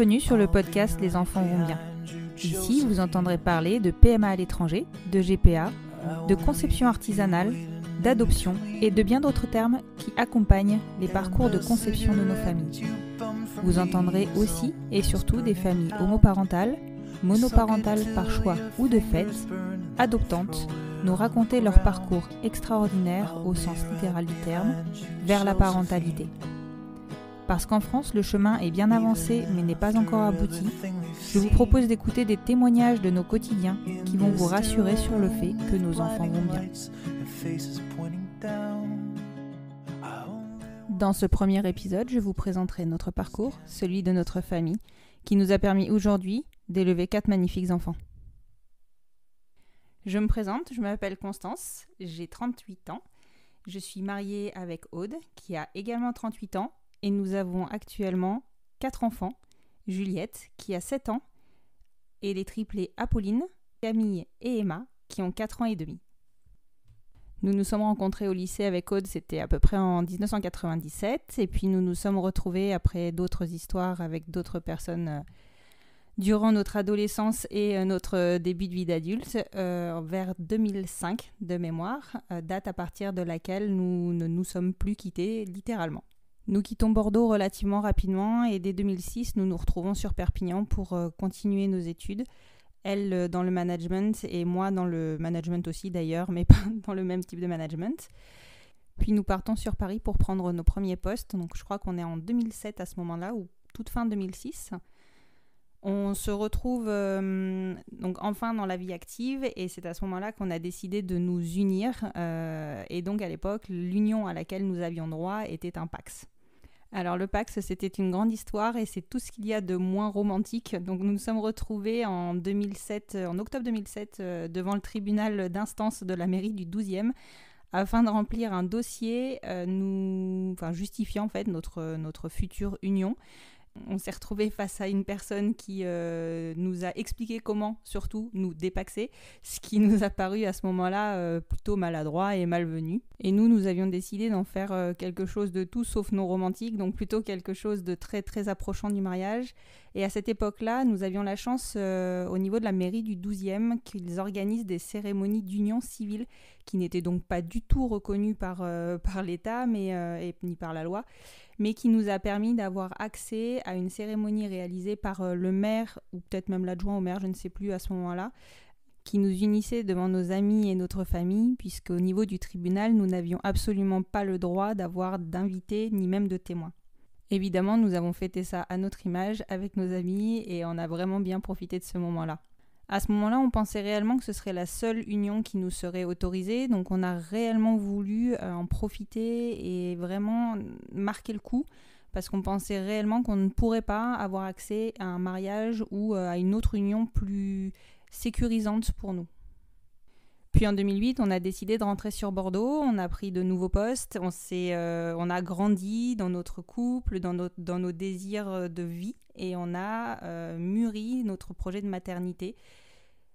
bienvenue sur le podcast Les enfants vont bien. Ici, vous entendrez parler de PMA à l'étranger, de GPA, de conception artisanale, d'adoption et de bien d'autres termes qui accompagnent les parcours de conception de nos familles. Vous entendrez aussi et surtout des familles homoparentales, monoparentales par choix ou de fait, adoptantes, nous raconter leur parcours extraordinaire au sens littéral du terme, vers la parentalité. Parce qu'en France, le chemin est bien avancé mais n'est pas encore abouti, je vous propose d'écouter des témoignages de nos quotidiens qui vont vous rassurer sur le fait que nos enfants vont bien. Dans ce premier épisode, je vous présenterai notre parcours, celui de notre famille, qui nous a permis aujourd'hui d'élever quatre magnifiques enfants. Je me présente, je m'appelle Constance, j'ai 38 ans. Je suis mariée avec Aude, qui a également 38 ans, et nous avons actuellement quatre enfants. Juliette, qui a 7 ans, et les triplés Apolline, Camille et Emma, qui ont 4 ans et demi. Nous nous sommes rencontrés au lycée avec Aude, c'était à peu près en 1997, et puis nous nous sommes retrouvés après d'autres histoires avec d'autres personnes euh, durant notre adolescence et euh, notre euh, début de vie d'adulte, vers 2005 de mémoire, date à partir de laquelle nous ne nous sommes plus quittés littéralement. Nous quittons Bordeaux relativement rapidement et dès 2006, nous nous retrouvons sur Perpignan pour euh, continuer nos études. Elle euh, dans le management et moi dans le management aussi d'ailleurs, mais pas dans le même type de management. Puis nous partons sur Paris pour prendre nos premiers postes. Donc je crois qu'on est en 2007 à ce moment-là ou toute fin 2006. On se retrouve euh, donc enfin dans la vie active et c'est à ce moment-là qu'on a décidé de nous unir. et donc à l'époque, l'union à laquelle nous avions droit était un PAX. Alors le Pax, c'était une grande histoire et c'est tout ce qu'il y a de moins romantique. Donc nous nous sommes retrouvés en 2007, euh, en octobre 2007, euh, devant le tribunal d'instance de la mairie du 12e afin de remplir un dossier euh, nous, enfin, justifiant en fait notre, notre future union. On s'est retrouvé face à une personne qui euh, nous a expliqué comment, surtout, nous dépaxer, ce qui nous a paru à ce moment-là euh, plutôt maladroit et malvenu. Et nous, nous avions décidé d'en faire euh, quelque chose de tout sauf non romantique, donc plutôt quelque chose de très très approchant du mariage. Et à cette époque-là, nous avions la chance, au niveau de la mairie du 12e, qu'ils organisent des cérémonies d'union civile qui n'étaient donc pas du tout reconnues par, par l'État mais, ni par la loi mais qui nous a permis d'avoir accès à une cérémonie réalisée par euh, le maire, ou peut-être même l'adjoint au maire, je ne sais plus à ce moment-là, qui nous unissait devant nos amis et notre famille, puisque au niveau du tribunal, nous n'avions absolument pas le droit d'avoir d'invités ni même de témoins. Évidemment, nous avons fêté ça à notre image avec nos amis et on a vraiment bien profité de ce moment-là. À ce moment-là, on pensait réellement que ce serait la seule union qui nous serait autorisée, donc on a réellement voulu euh, en profiter et vraiment marquer le coup, parce qu'on pensait réellement qu'on ne pourrait pas avoir accès à un mariage ou euh, à une autre union plus sécurisante pour nous. Puis en 2008, on a décidé de rentrer sur Bordeaux, on a pris de nouveaux postes, on, euh, on a grandi dans notre couple, dans, nos désirs de vie et on a mûri notre projet de maternité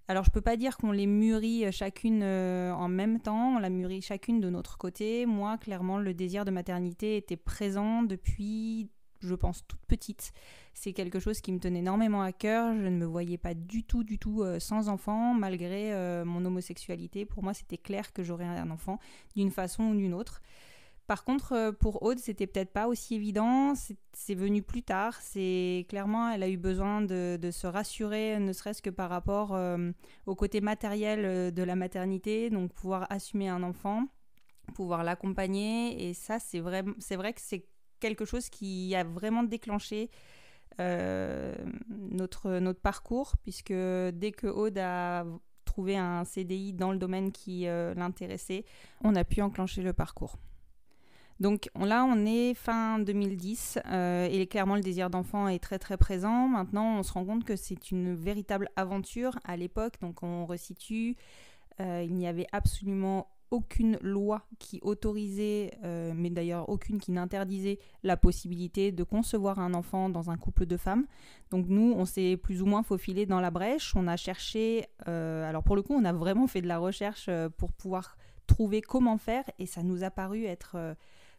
alors je peux pas dire qu'on les mûrit euh, chacune euh, en même temps, on la mûrit chacune de notre côté. Moi, clairement, le désir de maternité était présent depuis, je pense, toute petite. C'est quelque chose qui me tenait énormément à cœur. Je ne me voyais pas du tout, du tout euh, sans enfant, malgré mon homosexualité. Pour moi, c'était clair que j'aurais un enfant d'une façon ou d'une autre. Par contre, euh, pour Aude, c'était peut-être pas aussi évident. C'est venu plus tard. C'est clairement, elle a eu besoin de, se rassurer, ne serait-ce que par rapport euh, au côté matériel euh, de la maternité, donc pouvoir assumer un enfant, pouvoir l'accompagner. Et ça, c'est vrai, c'est vrai que c'est quelque chose qui a vraiment déclenché notre, parcours, puisque dès que Aude a trouvé un CDI dans le domaine qui l'intéressait, on a pu enclencher le parcours. Donc là, on est fin 2010 euh, et clairement le désir d'enfant est très très présent. Maintenant, on se rend compte que c'est une véritable aventure à l'époque. Donc on resitue, euh, il n'y avait absolument aucune loi qui autorisait, euh, mais d'ailleurs aucune qui n'interdisait la possibilité de concevoir un enfant dans un couple de femmes. Donc nous, on s'est plus ou moins faufilé dans la brèche. On a cherché, alors pour le coup, on a vraiment fait de la recherche pour pouvoir trouver comment faire et ça nous a paru être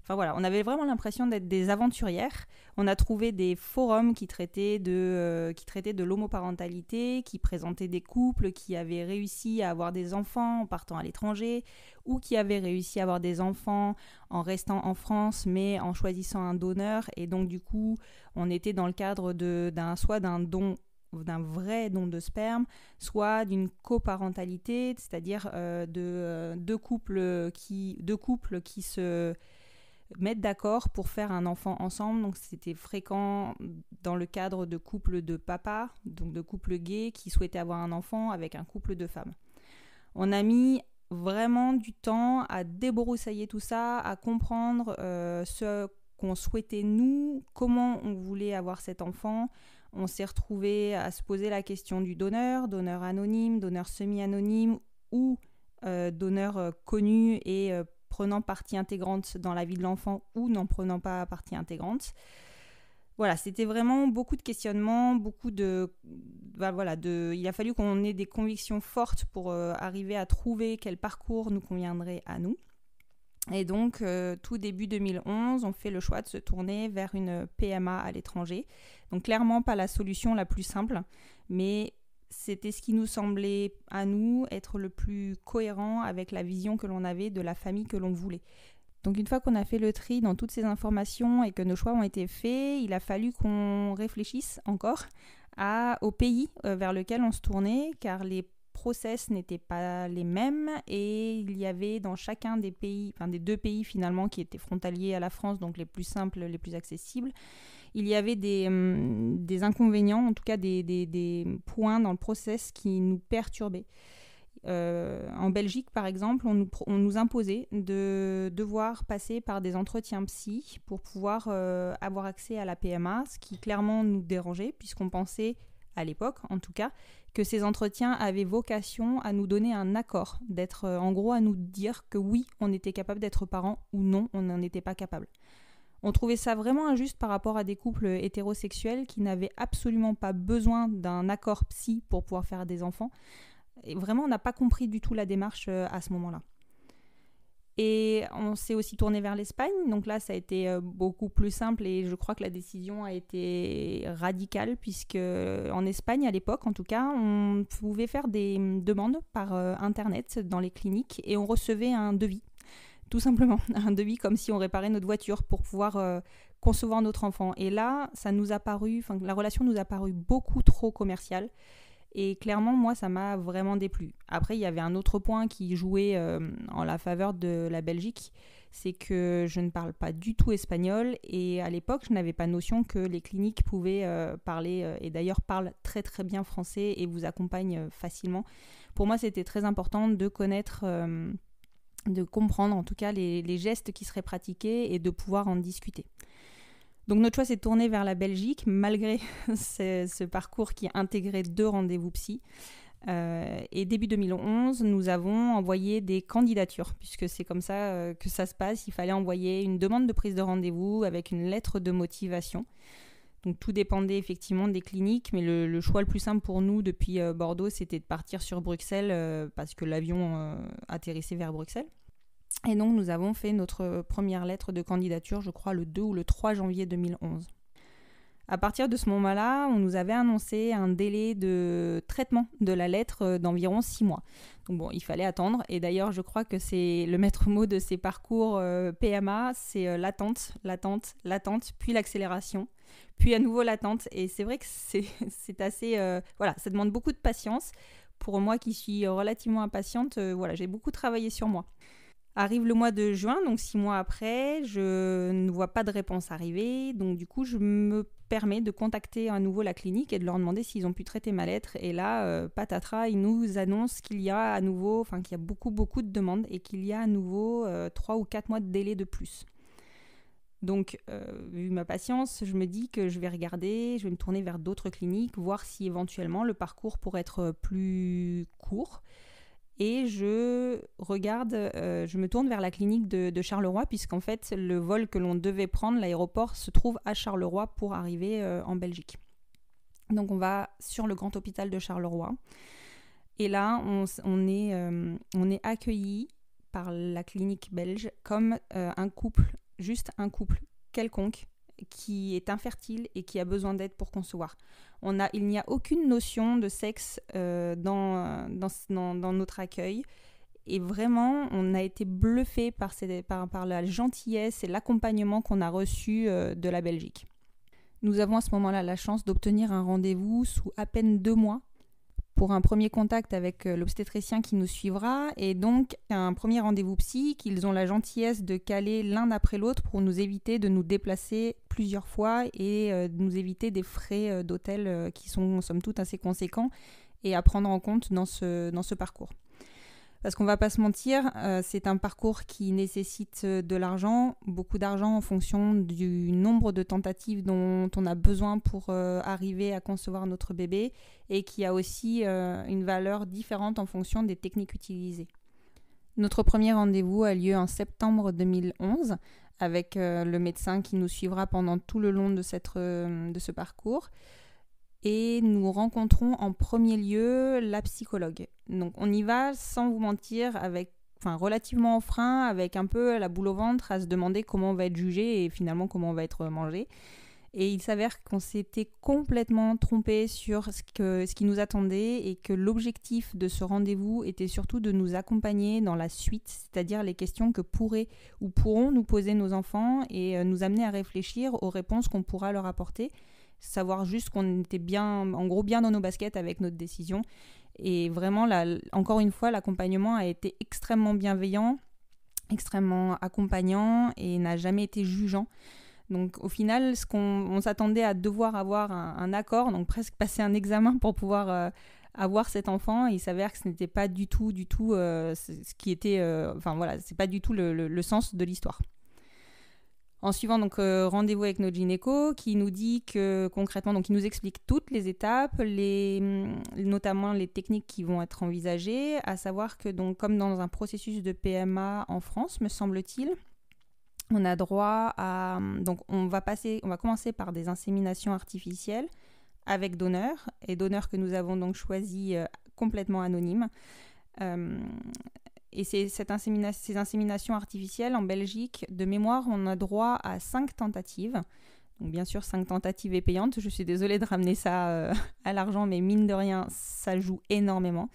Enfin voilà, on avait vraiment l'impression d'être des aventurières. On a trouvé des forums qui traitaient de, euh, de l'homoparentalité, qui présentaient des couples qui avaient réussi à avoir des enfants en partant à l'étranger, ou qui avaient réussi à avoir des enfants en restant en France, mais en choisissant un donneur. Et donc du coup, on était dans le cadre d'un soit d'un don d'un vrai don de sperme, soit d'une coparentalité, c'est-à-dire euh, de euh, deux couples qui deux couples qui se mettre d'accord pour faire un enfant ensemble. Donc c'était fréquent dans le cadre de couples de papa, donc de couples gays qui souhaitaient avoir un enfant avec un couple de femmes. On a mis vraiment du temps à débroussailler tout ça, à comprendre euh, ce qu'on souhaitait nous, comment on voulait avoir cet enfant. On s'est retrouvé à se poser la question du donneur, donneur anonyme, donneur semi-anonyme ou euh, donneur euh, connu et prenant partie intégrante dans la vie de l'enfant ou n'en prenant pas partie intégrante. Voilà, c'était vraiment beaucoup de questionnements, beaucoup de, bah voilà, de, il a fallu qu'on ait des convictions fortes pour euh, arriver à trouver quel parcours nous conviendrait à nous. Et donc, euh, tout début 2011, on fait le choix de se tourner vers une PMA à l'étranger. Donc, clairement, pas la solution la plus simple, mais c'était ce qui nous semblait à nous être le plus cohérent avec la vision que l'on avait de la famille que l'on voulait. Donc une fois qu'on a fait le tri dans toutes ces informations et que nos choix ont été faits, il a fallu qu'on réfléchisse encore à, au pays euh, vers lequel on se tournait, car les process n'étaient pas les mêmes et il y avait dans chacun des pays, enfin des deux pays finalement qui étaient frontaliers à la France, donc les plus simples, les plus accessibles, il y avait euh, des, inconvénients, en tout cas des, points dans le process qui nous perturbaient. Euh, en Belgique, par exemple, on nous, imposait de devoir passer par des entretiens psy pour pouvoir euh, avoir accès à la PMA, ce qui clairement nous dérangeait, puisqu'on pensait, à l'époque en tout cas, que ces entretiens avaient vocation à nous donner un accord, d'être en gros à nous dire que oui, on était capable d'être parent ou non, on n'en était pas capable. On trouvait ça vraiment injuste par rapport à des couples hétérosexuels qui n'avaient absolument pas besoin d'un accord psy pour pouvoir faire des enfants. Et vraiment, on n'a pas compris du tout la démarche euh, à ce moment-là. Et on s'est aussi tourné vers l'Espagne. Donc là, ça a été euh, beaucoup plus simple et je crois que la décision a été radicale puisque euh, en Espagne, à l'époque en tout cas, on pouvait faire des mm, demandes par Internet dans les cliniques et on recevait un devis tout simplement, un devis comme si on réparait notre voiture pour pouvoir euh, concevoir notre enfant. Et là, ça nous a paru, enfin, la relation nous a paru beaucoup trop commerciale. Et clairement, moi, ça m'a vraiment déplu. Après, il y avait un autre point qui jouait euh, en la faveur de la Belgique, c'est que je ne parle pas du tout espagnol et à l'époque, je n'avais pas notion que les cliniques pouvaient euh, parler et d'ailleurs parlent très très bien français et vous accompagnent facilement. Pour moi, c'était très important de connaître de comprendre en tout cas les, gestes qui seraient pratiqués et de pouvoir en discuter. Donc notre choix s'est tourné vers la Belgique malgré ce, parcours qui intégrait deux rendez-vous psy. Euh, et début 2011, nous avons envoyé des candidatures, puisque c'est comme ça euh, que ça se passe. Il fallait envoyer une demande de prise de rendez-vous avec une lettre de motivation. Donc tout dépendait effectivement des cliniques, mais le, choix le plus simple pour nous depuis euh, Bordeaux, c'était de partir sur Bruxelles, parce que l'avion atterrissait vers Bruxelles. Et donc nous avons fait notre euh, première lettre de candidature, je crois, le 2 ou le 3 janvier 2011. À partir de ce moment-là, on nous avait annoncé un délai de traitement de la lettre euh, d'environ 6 mois. Donc bon, il fallait attendre. Et d'ailleurs, je crois que c'est le maître mot de ces parcours euh, PMA, c'est l'attente, l'attente, l'attente, puis l'accélération, puis à nouveau l'attente. Et c'est vrai que c'est assez... voilà, ça demande beaucoup de patience. Pour moi qui suis relativement impatiente, voilà, j'ai beaucoup travaillé sur moi. Arrive le mois de juin, donc six mois après, je ne vois pas de réponse arriver, donc du coup je me permets de contacter à nouveau la clinique et de leur demander s'ils ont pu traiter ma lettre. Et là, Patatra, euh, patatras, ils nous annoncent qu'il y a à nouveau, enfin qu'il y a beaucoup beaucoup de demandes et qu'il y a à nouveau euh, trois ou quatre mois de délai de plus. Donc, euh, vu ma patience, je me dis que je vais regarder, je vais me tourner vers d'autres cliniques, voir si éventuellement le parcours pourrait être plus court et je regarde, euh, je me tourne vers la clinique de, Charleroi puisqu'en fait le vol que l'on devait prendre, l'aéroport se trouve à Charleroi pour arriver euh, en Belgique. Donc on va sur le grand hôpital de Charleroi et là on, est, euh, on est accueilli par la clinique belge comme un couple, juste un couple quelconque qui est infertile et qui a besoin d'aide pour concevoir. On a, il n'y a aucune notion de sexe euh, dans, notre accueil. Et vraiment, on a été bluffé par, par, par la gentillesse et l'accompagnement qu'on a reçu euh, de la Belgique. Nous avons à ce moment-là la chance d'obtenir un rendez-vous sous à peine deux mois pour un premier contact avec euh, l'obstétricien qui nous suivra et donc un premier rendez-vous psy qu'ils ont la gentillesse de caler l'un après l'autre pour nous éviter de nous déplacer plusieurs fois et euh, de nous éviter des frais euh, d'hôtel qui sont somme toute assez conséquents et à prendre en compte dans ce parcours. Parce qu'on va pas se mentir, euh, c'est un parcours qui nécessite euh, de l'argent, beaucoup d'argent en fonction du nombre de tentatives dont on a besoin pour euh, arriver à concevoir notre bébé et qui a aussi une valeur différente en fonction des techniques utilisées. Notre premier rendez-vous a lieu en septembre 2011 avec le médecin qui nous suivra pendant tout le long de, de ce parcours et nous rencontrons en premier lieu la psychologue. Donc on y va sans vous mentir avec enfin relativement en frein avec un peu la boule au ventre à se demander comment on va être jugé et finalement comment on va être mangé. Et il s'avère qu'on s'était complètement trompé sur ce, ce qui nous attendait et que l'objectif de ce rendez-vous était surtout de nous accompagner dans la suite, c'est-à-dire les questions que pourraient ou pourront nous poser nos enfants et euh, nous amener à réfléchir aux réponses qu'on pourra leur apporter savoir juste qu'on était bien, en gros, bien dans nos baskets avec notre décision. Et vraiment, là, encore une fois, l'accompagnement a été extrêmement bienveillant, extrêmement accompagnant et n'a jamais été jugeant. Donc au final, ce qu'on s'attendait à devoir avoir un, accord, donc presque passer un examen pour pouvoir euh, avoir cet enfant, il s'avère que ce n'était pas du tout, du tout euh, ce qui était, euh, enfin voilà, c'est pas du tout le sens de l'histoire. En suivant donc euh, rendez-vous avec notre gynéco qui nous dit que concrètement, donc il nous explique toutes les étapes, mm, notamment les techniques qui vont être envisagées, à savoir que donc comme dans un processus de PMA en France, me semble-t-il, on a droit à mm, donc on va passer, on va commencer par des inséminations artificielles avec donneurs et donneurs que nous avons donc choisi euh, complètement anonymes. Euh, et ces inséminations artificielles en Belgique, de mémoire, on a droit à cinq tentatives. Donc bien sûr, cinq tentatives est payantes. Je suis désolée de ramener ça euh, à l'argent, mais mine de rien, ça joue énormément.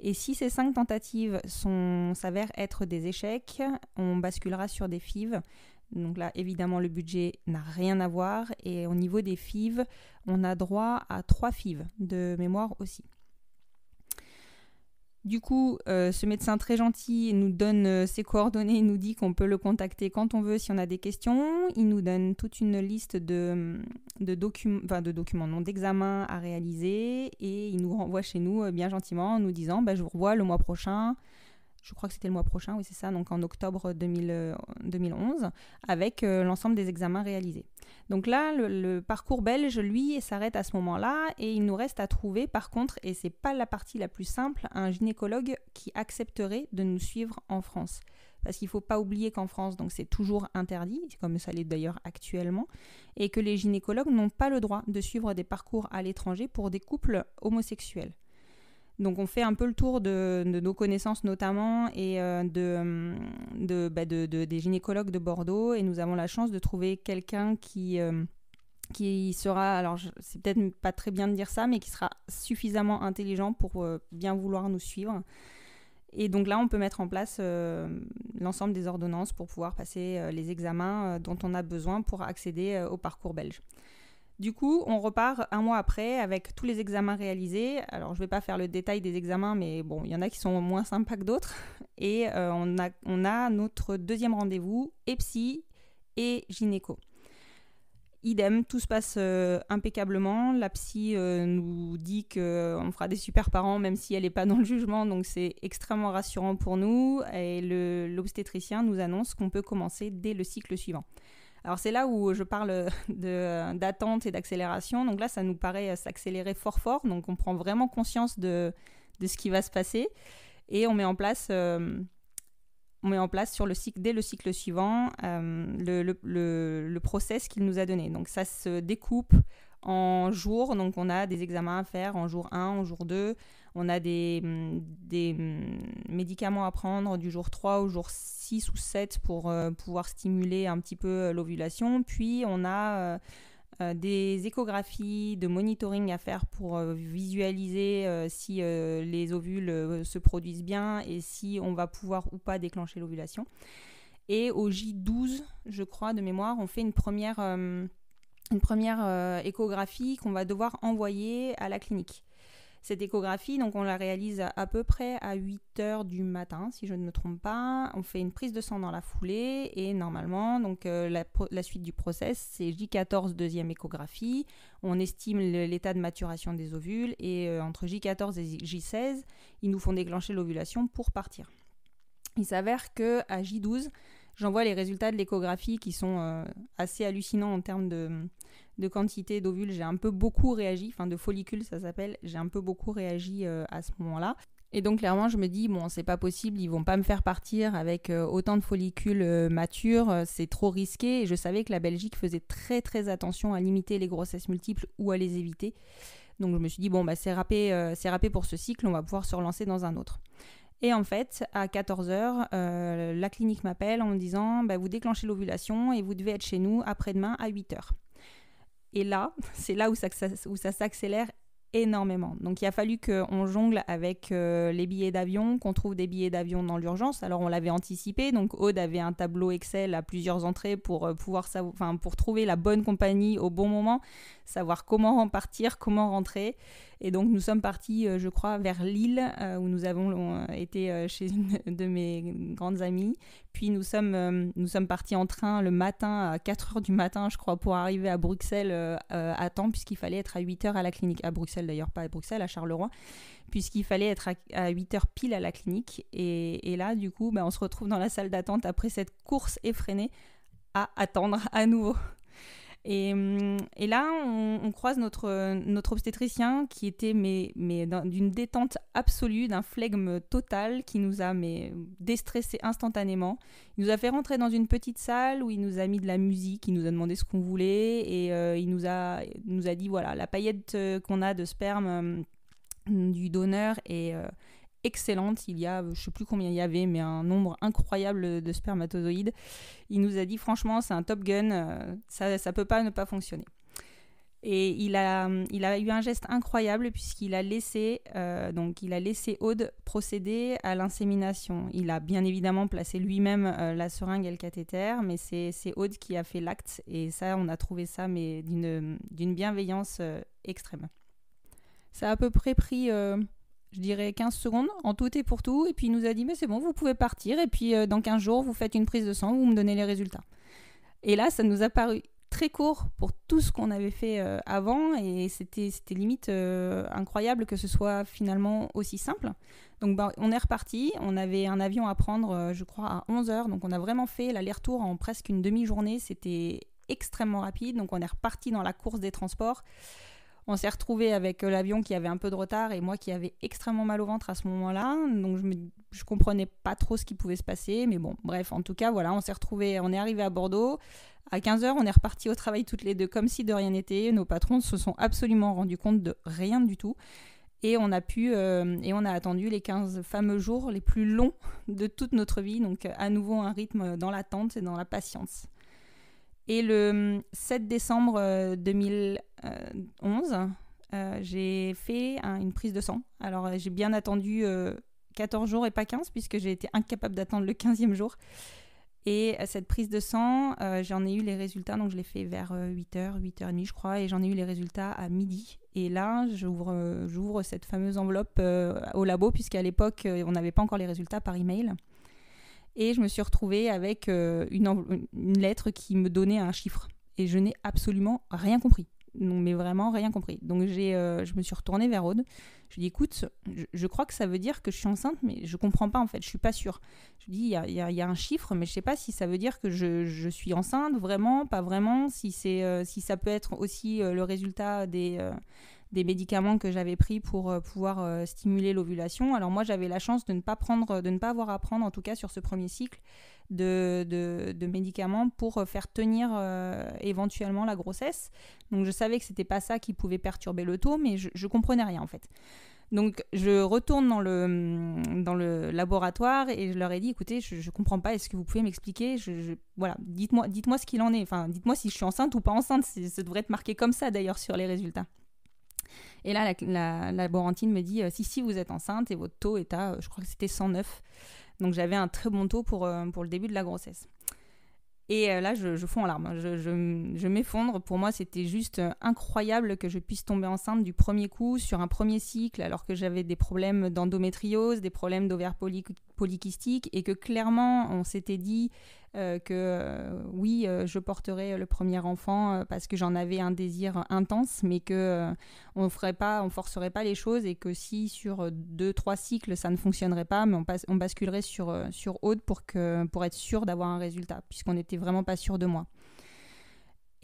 Et si ces cinq tentatives s'avèrent être des échecs, on basculera sur des FIV. Donc là, évidemment, le budget n'a rien à voir. Et au niveau des FIV, on a droit à trois FIV de mémoire aussi. Du coup, euh, ce médecin très gentil nous donne euh, ses coordonnées, il nous dit qu'on peut le contacter quand on veut si on a des questions. Il nous donne toute une liste de, mm, de documents, non, d'examens à réaliser et il nous renvoie chez nous euh, bien gentiment en nous disant bah, Je vous revois le mois prochain je crois que c'était le mois prochain, oui c'est ça, donc en octobre 2011, euh, euh, avec euh, l'ensemble des examens réalisés. Donc là, le, parcours belge, lui, s'arrête à ce moment-là et il nous reste à trouver, par contre, et c'est pas la partie la plus simple, un gynécologue qui accepterait de nous suivre en France parce qu'il ne faut pas oublier qu'en France, donc c'est toujours interdit, comme ça l'est d'ailleurs actuellement, et que les gynécologues n'ont pas le droit de suivre des parcours à l'étranger pour des couples homosexuels. Donc on fait un peu le tour de, nos connaissances notamment et euh, bah, des gynécologues de Bordeaux et nous avons la chance de trouver quelqu'un qui euh, sera, alors c'est peut-être pas très bien de dire ça, mais qui sera suffisamment intelligent pour euh, bien vouloir nous suivre. Et donc là, on peut mettre en place l'ensemble des ordonnances pour pouvoir passer les examens dont on a besoin pour accéder au parcours belge. Du coup, on repart un mois après avec tous les examens réalisés. Alors, je ne vais pas faire le détail des examens, mais bon, il y en a qui sont moins sympas que d'autres. Et euh, on, a, notre deuxième rendez-vous, EPSI et gynéco. Idem, tout se passe euh, impeccablement. La psy euh, nous dit qu'on fera des super parents, même si elle n'est pas dans le jugement, donc c'est extrêmement rassurant pour nous. Et l'obstétricien nous annonce qu'on peut commencer dès le cycle suivant. Alors c'est là où je parle euh, euh, d'attente et d'accélération. Donc là, ça nous paraît euh, s'accélérer fort fort. Donc on prend vraiment conscience de, ce qui va se passer et on met en place, on met en place sur le cycle, dès le cycle suivant le, le, process qu'il nous a donné. Donc ça se découpe en jour, Donc on a des examens à faire en jour 1, en jour 2. On a des, mm, mm, médicaments à prendre du jour 3 au jour 6 ou 7 pour euh, pouvoir stimuler un petit peu euh, l'ovulation. Puis on a... Euh, des échographies, de monitoring à faire pour visualiser si les ovules se produisent bien et si on va pouvoir ou pas déclencher l'ovulation. Et au J12, je crois, de mémoire, on fait une première une première euh, échographie qu'on va devoir envoyer à la clinique. Cette échographie, donc on la réalise à peu près à 8 heures du matin, si je ne me trompe pas. On fait une prise de sang dans la foulée et normalement, donc euh, la, suite du process, c'est J14 deuxième échographie. On estime l'état de maturation des ovules et euh, entre J14 et J16, ils nous font déclencher l'ovulation pour partir. Il s'avère que à J12, J'envoie les résultats de l'échographie qui sont euh, assez hallucinants en termes de, quantité d'ovules. J'ai un peu beaucoup réagi, enfin de follicules ça s'appelle, j'ai un peu beaucoup réagi euh, à ce moment-là. Et donc clairement, je me dis bon, c'est pas possible, ils vont pas me faire partir avec euh, autant de follicules matures, c'est trop risqué. Et je savais que la Belgique faisait très très attention à limiter les grossesses multiples ou à les éviter. Donc je me suis dit bon bah c'est râpé, c'est râpé pour ce cycle, on va pouvoir se relancer dans un autre. Et en fait, à 14h, euh, la clinique m'appelle en me disant bah, Vous déclenchez l'ovulation et vous devez être chez nous après-demain à 8h. Et là, c'est là où ça, s'accélère énormément. Donc il a fallu qu'on jongle avec euh, les billets d'avion, qu'on trouve des billets d'avion dans l'urgence. Alors on l'avait anticipé, donc Aude avait un tableau Excel à plusieurs entrées pour euh, pouvoir enfin pour trouver la bonne compagnie au bon moment, savoir comment en partir, comment rentrer. Et donc nous sommes partis, euh, je crois, vers Lille, euh, où nous avons euh, été chez une de mes grandes amies. Puis nous sommes, nous sommes partis en train le matin, à 4h du matin, je crois, pour arriver à Bruxelles à temps, puisqu'il fallait être à 8h à la clinique. À Bruxelles d'ailleurs, pas à Bruxelles, à Charleroi, puisqu'il fallait être à, 8h pile à la clinique. Et, là, du coup, ben, on se retrouve dans la salle d'attente après cette course effrénée à attendre à nouveau. Et, hum, et là, on, croise notre, euh, notre obstétricien qui était mais, mais d'une détente absolue, d'un flegme total qui nous a mais, déstressé instantanément. Il nous a fait rentrer dans une petite salle où il nous a mis de la musique, il nous a demandé ce qu'on voulait et euh, il nous a, nous a dit voilà, la paillette euh, qu'on a de sperme hum, du donneur est excellente. Il y a, je ne sais plus combien il y avait, mais un nombre incroyable de spermatozoïdes. Il nous a dit franchement, c'est un Top Gun, euh, ça, ça peut pas ne pas fonctionner. Et il a, il a eu un geste incroyable puisqu'il a laissé, euh, donc il a laissé Aude procéder à l'insémination. Il a bien évidemment placé lui-même euh, la seringue et le cathéter, mais c'est, Aude qui a fait l'acte. Et ça, on a trouvé ça, mais d'une, bienveillance extrême. Ça a à peu près pris je dirais 15 secondes en tout et pour tout. Et puis il nous a dit, mais c'est bon, vous pouvez partir. Et puis euh, dans 15 jours, vous faites une prise de sang, vous me donnez les résultats. Et là, ça nous a paru très court pour tout ce qu'on avait fait euh, avant. Et c'était limite euh, incroyable que ce soit finalement aussi simple. Donc bah, on est reparti. On avait un avion à prendre, je crois, à 11 heures. Donc on a vraiment fait l'aller-retour en presque une demi-journée. C'était extrêmement rapide. Donc on est reparti dans la course des transports. On s'est retrouvé avec euh, l'avion qui avait un peu de retard et moi qui avais extrêmement mal au ventre à ce moment-là. Donc je, ne comprenais pas trop ce qui pouvait se passer. Mais bon, bref, en tout cas, voilà, on s'est retrouvé, on est arrivé à Bordeaux. À 15h, on est reparti au travail toutes les deux comme si de rien n'était. Nos patrons se sont absolument rendus compte de rien du tout. Et on a pu, euh, et on a attendu les 15 fameux jours les plus longs de toute notre vie. Donc euh, à nouveau un rythme dans l'attente et dans la patience. Et le 7 mm, décembre 2011, euh, euh, euh, j'ai fait une prise de sang. Alors j'ai bien attendu 14 jours et pas 15 puisque j'ai été incapable d'attendre le 15e jour. Et cette prise de sang, j'en ai eu les résultats, donc je l'ai fait vers 8h, 8h30 je crois, et j'en ai eu les résultats à midi. Et là, j'ouvre, j'ouvre cette fameuse enveloppe au labo, puisqu'à l'époque, on n'avait pas encore les résultats par email. Et je me suis retrouvée avec euh, une, lettre qui me donnait un chiffre. Et je n'ai absolument rien compris. Non, mais vraiment rien compris. Donc j'ai, euh, je me suis retournée vers Aude. Je lui ai dit, écoute, je, crois que ça veut dire que je suis enceinte, mais je comprends pas en fait, je suis pas sûre. Je lui ai dit, il y a, y a, un chiffre, mais je sais pas si ça veut dire que je, je suis enceinte, vraiment, pas vraiment, si, c'est, euh, si ça peut être aussi le résultat des des médicaments que j'avais pris pour euh, pouvoir euh, stimuler l'ovulation. Alors moi, j'avais la chance de ne pas prendre, de ne pas avoir à prendre, en tout cas sur ce premier cycle, de, médicaments pour euh, faire tenir éventuellement la grossesse. Donc je savais que c'était pas ça qui pouvait perturber le taux, mais je, comprenais rien en fait. Donc je retourne dans le, mm, dans le laboratoire et je leur ai dit, écoutez, je ne comprends pas, est-ce que vous pouvez m'expliquer Voilà, dites-moi dites ce qu'il en est, enfin dites-moi si je suis enceinte ou pas enceinte, ça devrait être marqué comme ça d'ailleurs sur les résultats. Et là, la, la, Borantine me dit euh, Si, si, vous êtes enceinte et votre taux est à, euh, je crois que c'était 109. Donc j'avais un très bon taux pour, euh, pour le début de la grossesse. Et là, je, fonds en larmes, je, je, m'effondre. Pour moi, c'était juste incroyable que je puisse tomber enceinte du premier coup sur un premier cycle, alors que j'avais des problèmes d'endométriose, des problèmes d'ovaire poly et que clairement, on s'était dit euh, que euh, oui, euh, je porterai le premier enfant parce que j'en avais un désir intense, mais que on ferait pas, on forcerait pas les choses et que si sur deux, trois cycles ça ne fonctionnerait pas, mais on, basculerait sur sur pour que pour être sûr d'avoir un résultat, puisqu'on n'était vraiment pas sûr de moi.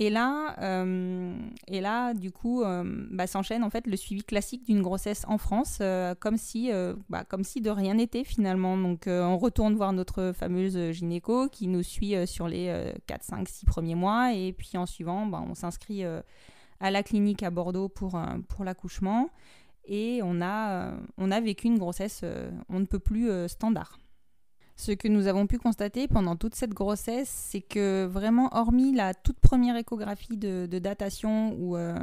Et là, euh, et là, du coup, euh, bah, s'enchaîne en fait le suivi classique d'une grossesse en France, euh, comme si, bah, comme si de rien n'était finalement. Donc, on retourne voir notre fameuse gynéco qui nous suit sur les 4, 5, 6 premiers mois, et puis en suivant, bah, on s'inscrit à la clinique à Bordeaux pour, pour l'accouchement, et on on a vécu une grossesse, on ne peut plus standard. Ce que nous avons pu constater pendant toute cette grossesse, c'est que vraiment, hormis la toute première échographie de, datation où euh,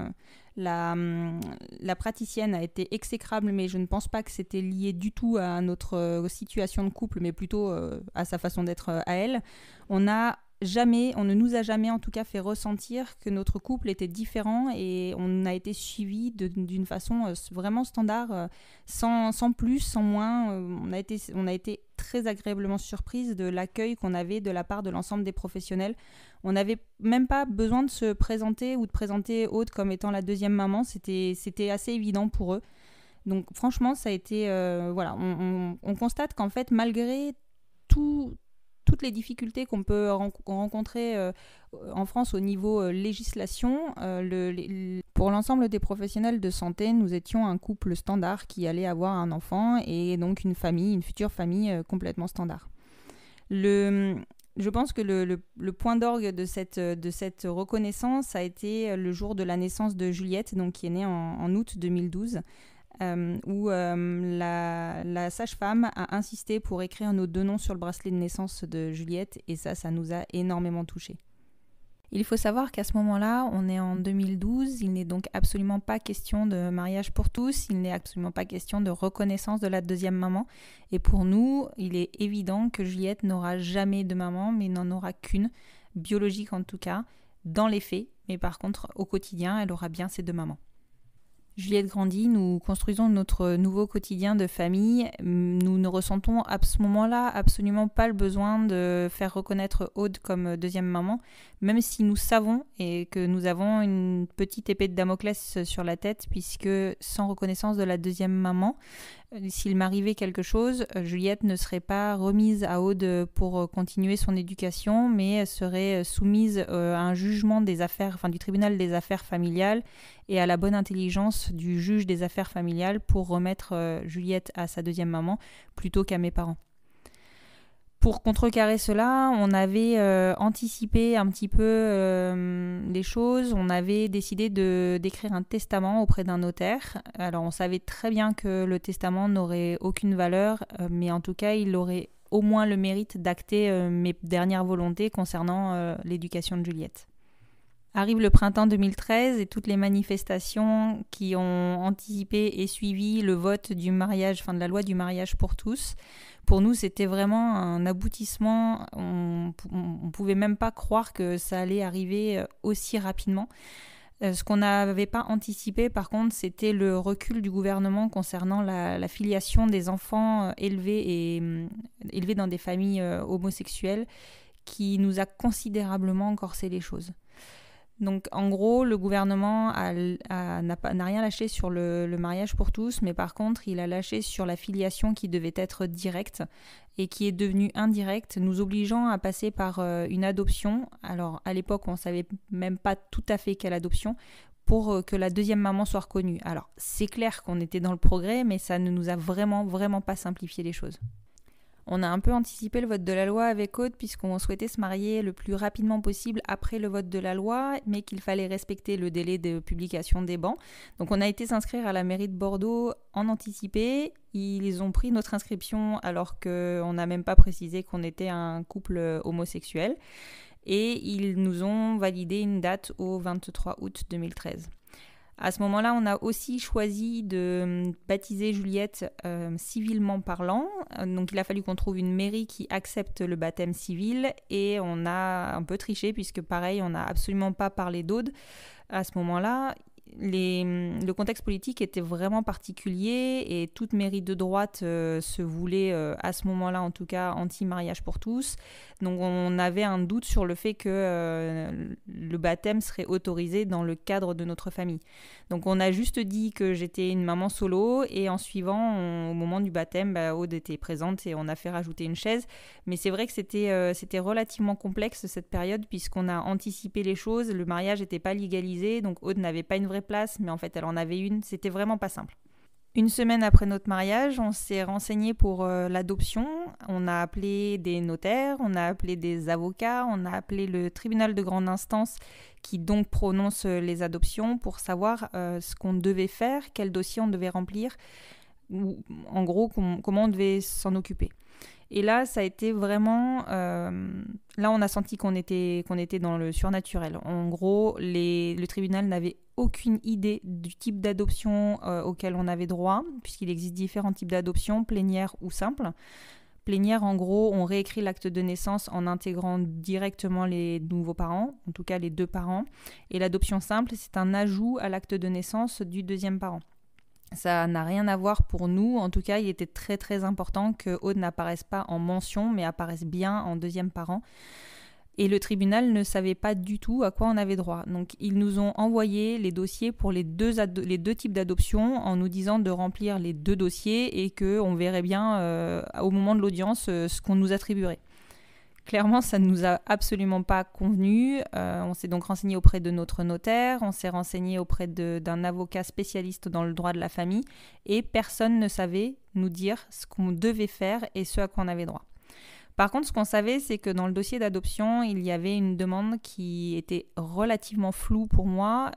la, hum, la, praticienne a été exécrable, mais je ne pense pas que c'était lié du tout à notre euh, situation de couple, mais plutôt euh, à sa façon d'être à elle, on a jamais, on ne nous a jamais en tout cas fait ressentir que notre couple était différent et on a été suivi d'une façon euh, vraiment standard, euh, sans, sans, plus, sans moins. Euh, on a été, on a été très agréablement surprise de l'accueil qu'on avait de la part de l'ensemble des professionnels. On n'avait même pas besoin de se présenter ou de présenter Aude comme étant la deuxième maman, c'était assez évident pour eux. Donc franchement, ça a été... voilà, on constate qu'en fait, malgré tout toutes les difficultés qu'on peut rencontrer euh, en France au niveau euh, législation, euh, le, pour l'ensemble des professionnels de santé, nous étions un couple standard qui allait avoir un enfant et donc une famille, une future famille complètement standard. Le, je pense que le, point d'orgue de cette, de cette reconnaissance a été le jour de la naissance de Juliette, donc qui est née en août 2012. Euh, où euh, la, la sage-femme a insisté pour écrire nos deux noms sur le bracelet de naissance de Juliette, et ça, ça nous a énormément touchés. Il faut savoir qu'à ce moment-là, on est en 2012, il n'est donc absolument pas question de mariage pour tous, il n'est absolument pas question de reconnaissance de la deuxième maman. Et pour nous, il est évident que Juliette n'aura jamais de maman, mais n'en aura qu'une, biologique en tout cas, dans les faits. Mais par contre, au quotidien, elle aura bien ses deux mamans. Juliette grandit « nous construisons notre nouveau quotidien de famille. Nous ne ressentons à ce moment-là absolument pas le besoin de faire reconnaître Aude comme deuxième maman, même si nous savons et que nous avons une petite épée de Damoclès sur la tête, puisque sans reconnaissance de la deuxième maman, euh, s'il m'arrivait quelque chose, euh, Juliette ne serait pas remise à Aude pour euh, continuer son éducation, mais serait soumise à un jugement des affaires, enfin du tribunal des affaires familiales et à la bonne intelligence du juge des affaires familiales pour remettre Juliette à sa deuxième maman plutôt qu'à mes parents pour contrecarrer cela, on avait euh, anticipé un petit peu euh, les choses, on avait décidé de d'écrire un testament auprès d'un notaire. Alors on savait très bien que le testament n'aurait aucune valeur, euh, mais en tout cas il aurait au moins le mérite d'acter mes dernières volontés concernant l'éducation de Juliette. Arrive le printemps 2013 et toutes les manifestations qui ont anticipé et suivi le vote du mariage, enfin de la loi du mariage pour tous. Pour nous, c'était vraiment un aboutissement. On ne pouvait même pas croire que ça allait arriver euh, aussi rapidement. Euh, ce qu'on n'avait pas anticipé, par contre, c'était le recul du gouvernement concernant la, filiation des enfants euh, élevés, et, mm, élevés dans des familles homosexuelles qui nous a considérablement corsé les choses. Donc en gros, le gouvernement n'a rien lâché sur le, mariage pour tous, mais par contre, il a lâché sur la filiation qui devait être directe et qui est devenue indirecte, nous obligeant à passer par euh, une adoption. Alors à l'époque, on ne savait même pas tout à fait quelle adoption pour euh, que la deuxième maman soit reconnue. Alors c'est clair qu'on était dans le progrès, mais ça ne nous a vraiment, vraiment pas simplifié les choses. On a un peu anticipé le vote de la loi avec Aude puisqu'on souhaitait se marier le plus rapidement possible après le vote de la loi, mais qu'il fallait respecter le délai de publication des bancs. Donc on a été s'inscrire à la mairie de Bordeaux en anticipé. Ils ont pris notre inscription alors qu'on n'a même pas précisé qu'on était un couple homosexuel. Et ils nous ont validé une date au 23 août 2013. À ce moment-là, on a aussi choisi de euh, baptiser Juliette euh, civilement parlant. Euh, donc il a fallu qu'on trouve une mairie qui accepte le baptême civil et on a un peu triché puisque pareil, on n'a absolument pas parlé d'Aude à ce moment-là les, le contexte politique était vraiment particulier et toute mairie de droite euh, se voulait, euh, à ce moment-là en tout cas, anti-mariage pour tous. Donc on avait un doute sur le fait que euh, le baptême serait autorisé dans le cadre de notre famille. Donc on a juste dit que j'étais une maman solo et en suivant, au moment du baptême, bah, Aude était présente et on a fait rajouter une chaise. Mais c'est vrai que c'était c'était relativement complexe cette période puisqu'on a anticipé les choses, le mariage n'était pas légalisé, donc Aude n'avait pas une vraie place, mais en fait elle en avait une, c'était vraiment pas simple. Une semaine après notre mariage, on s'est renseigné pour euh, l'adoption. On a appelé des notaires, on a appelé des avocats, on a appelé le tribunal de grande instance qui donc prononce euh, les adoptions pour savoir euh, ce qu'on devait faire, quel dossier on devait remplir, ou en gros comment on devait s'en occuper. Et là, ça a été vraiment. Euh, là, on a senti qu'on était, qu'on était dans le surnaturel. En gros, le tribunal n'avait aucune idée du type d'adoption euh, auquel on avait droit, puisqu'il existe différents types d'adoption, plénière ou simple. Plénière, en gros, on réécrit l'acte de naissance en intégrant directement les nouveaux parents, en tout cas les deux parents. Et l'adoption simple, c'est un ajout à l'acte de naissance du deuxième parent. Ça n'a rien à voir pour nous. En tout cas, il était très très important que Aude n'apparaisse pas en mention, mais apparaisse bien en deuxième parent. Et le tribunal ne savait pas du tout à quoi on avait droit. Donc ils nous ont envoyé les dossiers pour les deux, types d'adoption en nous disant de remplir les deux dossiers et qu'on verrait bien euh, au moment de l'audience euh, ce qu'on nous attribuerait clairement, ça ne nous a absolument pas convenu. Euh, on s'est donc renseigné auprès de notre notaire, on s'est renseigné auprès d'un avocat spécialiste dans le droit de la famille, et personne ne savait nous dire ce qu'on devait faire et ce à quoi on avait droit. Par contre, ce qu'on savait, c'est que dans le dossier d'adoption, il y avait une demande qui était relativement floue pour moi.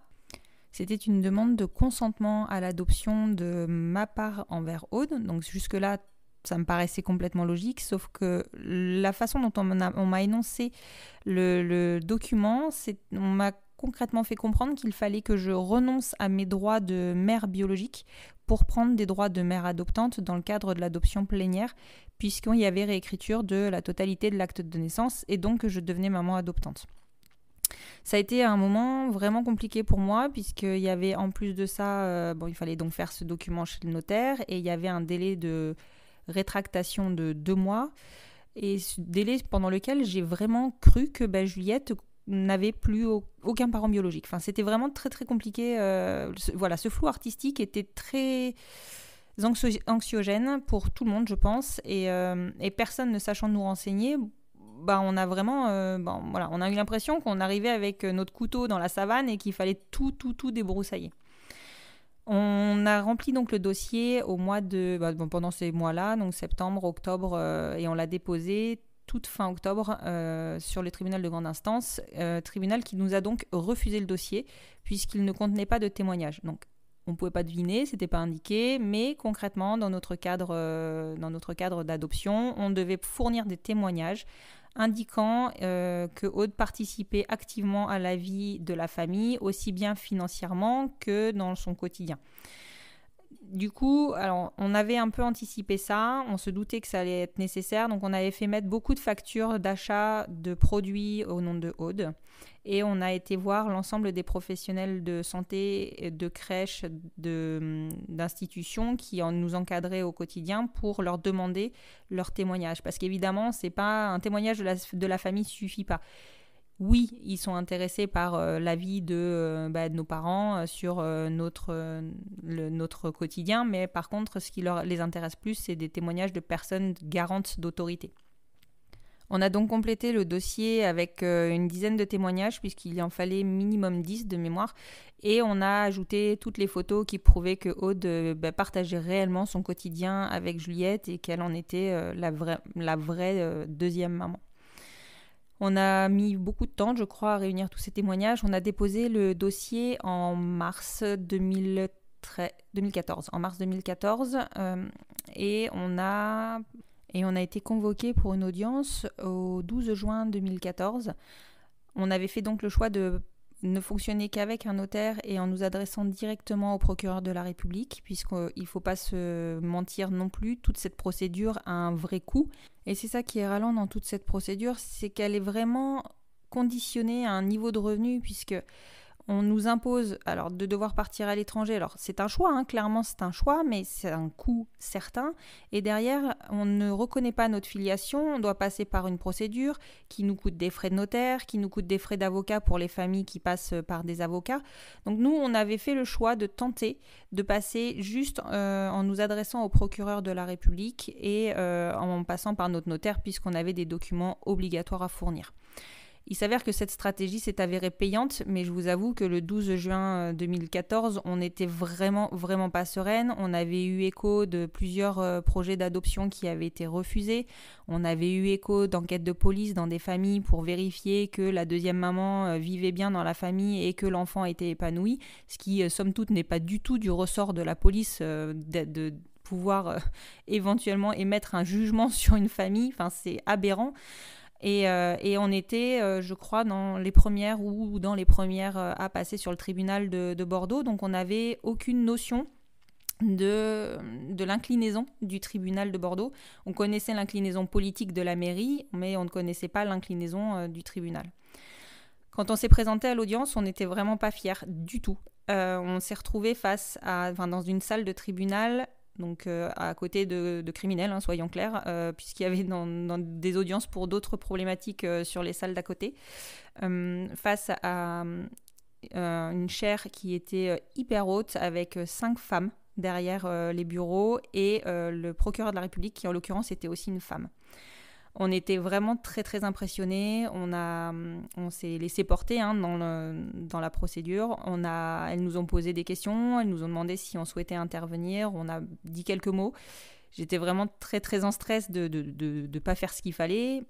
C'était une demande de consentement à l'adoption de ma part envers Aude. Donc jusque-là, ça me paraissait complètement logique, sauf que la façon dont on m'a énoncé le, document, document, on m'a concrètement fait comprendre qu'il fallait que je renonce à mes droits de mère biologique pour prendre des droits de mère adoptante dans le cadre de l'adoption plénière, puisqu'il y avait réécriture de la totalité de l'acte de naissance et donc que je devenais maman adoptante. Ça a été un moment vraiment compliqué pour moi puisqu'il y avait en plus de ça, euh, bon, il fallait donc faire ce document chez le notaire et il y avait un délai de rétractation de deux mois. Et ce délai pendant lequel j'ai vraiment cru que bah, Juliette n'avait plus aucun parent biologique. Enfin, c'était vraiment très très compliqué. Euh, ce, voilà, ce flou artistique était très anxiogène pour tout le monde, je pense, euh, et, personne ne sachant nous renseigner. Bah, on a vraiment, euh, voilà, on a eu l'impression qu'on arrivait avec notre couteau dans la savane et qu'il fallait tout, tout, tout débroussailler. On a rempli donc le dossier au mois de bah, pendant ces mois-là, donc septembre, octobre, euh, et on l'a déposé toute fin octobre euh, sur le tribunal de grande instance, euh, tribunal qui nous a donc refusé le dossier puisqu'il ne contenait pas de témoignages. Donc on ne pouvait pas deviner, ce c'était pas indiqué, mais concrètement dans notre cadre, dans notre cadre d'adoption, on devait fournir des témoignages indiquant euh, que Aude participait activement à la vie de la famille, aussi bien financièrement que dans son quotidien. Du coup, alors, on avait un peu anticipé ça, on se doutait que ça allait être nécessaire, donc on avait fait mettre beaucoup de factures d'achat de produits au nom de Aude et on a été voir l'ensemble des professionnels de santé, de crèches, hum, d'institutions qui nous encadraient au quotidien pour leur demander leur témoignage. Parce qu'évidemment, c'est pas un témoignage de la, de la famille suffit pas oui, ils sont intéressés par euh, l'avis euh, bah, de, nos parents euh, sur notre, notre quotidien, mais par contre, ce qui leur, les intéresse plus, c'est des témoignages de personnes garantes d'autorité. On a donc complété le dossier avec euh, une dizaine de témoignages, puisqu'il en fallait minimum 10 de mémoire. Et on a ajouté toutes les photos qui prouvaient que Aude euh, bah, partageait réellement son quotidien avec Juliette et qu'elle en était euh, la, vraie, la vraie deuxième maman. On a mis beaucoup de temps, je crois, à réunir tous ces témoignages. On a déposé le dossier en mars 2014. En mars 2014, et on a et on a été convoqué pour une audience au 12 juin 2014. On avait fait donc le choix de ne fonctionner qu'avec un notaire et en nous adressant directement au procureur de la République, puisqu'il ne faut pas se mentir non plus, toute cette procédure a un vrai coût. Et c'est ça qui est ralent dans toute cette procédure, c'est qu'elle est vraiment conditionnée à un niveau de revenu, puisque on nous impose alors de devoir partir à l'étranger. Alors c'est un choix, hein, clairement c'est un choix, mais c'est un coût certain. Et derrière, on ne reconnaît pas notre filiation, on doit passer par une procédure qui nous coûte des frais de notaire, qui nous coûte des frais d'avocat pour les familles qui passent par des avocats. Donc nous, on avait fait le choix de tenter de passer juste euh, en nous adressant au procureur de la République et euh, en passant par notre notaire puisqu'on avait des documents obligatoires à fournir. Il s'avère que cette stratégie s'est avérée payante, mais je vous avoue que le 12 juin 2014, euh, on n'était vraiment, vraiment pas sereine. On avait eu écho de plusieurs euh, projets d'adoption qui avaient été refusés. On avait eu écho d'enquêtes de police dans des familles pour vérifier que la deuxième maman euh, vivait bien dans la famille et que l'enfant était épanoui, ce qui, somme toute, n'est pas du tout du ressort de la police de, pouvoir éventuellement émettre un jugement sur une famille. Enfin, c'est aberrant. Euh, et, on était, euh, je crois, dans les premières ou dans les premières euh, à passer sur le tribunal de, Bordeaux. Donc on n'avait aucune notion de, de l'inclinaison du tribunal de Bordeaux. On connaissait l'inclinaison politique de la mairie, mais on ne connaissait pas l'inclinaison du tribunal. Quand on s'est présenté à l'audience, on n'était vraiment pas fiers du tout. on s'est retrouvé face à, enfin, dans une salle de tribunal donc euh, à côté de, criminels, hein, soyons clairs, euh, puisqu'il y avait des audiences pour d'autres problématiques euh, sur les salles d'à côté, face à une chaire qui était hyper haute avec cinq femmes derrière les bureaux et le procureur de la République qui en l'occurrence était aussi une femme. On était vraiment très très impressionnés. On s'est laissé porter hein, dans, la procédure. On a, elles nous ont posé des questions. Elles nous ont demandé si on souhaitait intervenir. On a dit quelques mots. J'étais vraiment très très en stress de ne pas faire ce qu'il fallait.